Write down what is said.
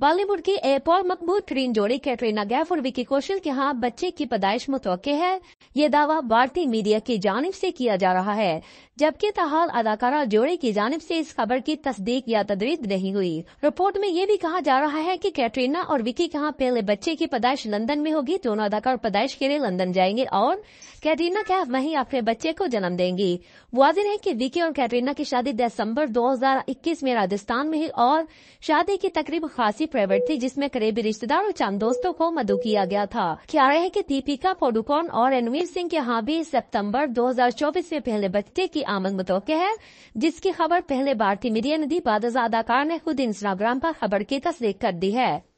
बॉलीवुड की एक मकबूत मकबूल तरीन जोड़ी कैटरीना कैफ और विकी कौशल के यहाँ बच्चे की पैदाइश मुतव है ये दावा भारतीय मीडिया की जानब से किया जा रहा है जबकि तहाल अदाकारा जोड़े की जानब से इस खबर की तस्दीक या तदरीद नहीं हुई रिपोर्ट में ये भी कहा जा रहा है की कैटरीना और विकी के यहाँ पहले बच्चे की पैदाइश लंदन में होगी दोनों अदाकार पैदाइश के लिए लंदन जाएंगे और कैटरीना कैफ वही अपने बच्चे को जन्म देंगी वाजिर है की विकी और कैटरीना की शादी दिसंबर इक्कीस में राजस्थान में हुई और शादी की तकरीब खासी की प्रवृत्ति जिसमें करीबी रिश्तेदार और चंद दोस्तों को मधु किया गया था क्या रहे की दीपिका पोडुकोन और रणवीर सिंह के यहाँ भी सितम्बर 2024 में पहले बच्चे की आमद मुतवक है जिसकी खबर पहले भारतीय मीडिया ने दी बाद अदाकार ने खुद इंस्टाग्राम पर खबर की तस्दीक कर दी है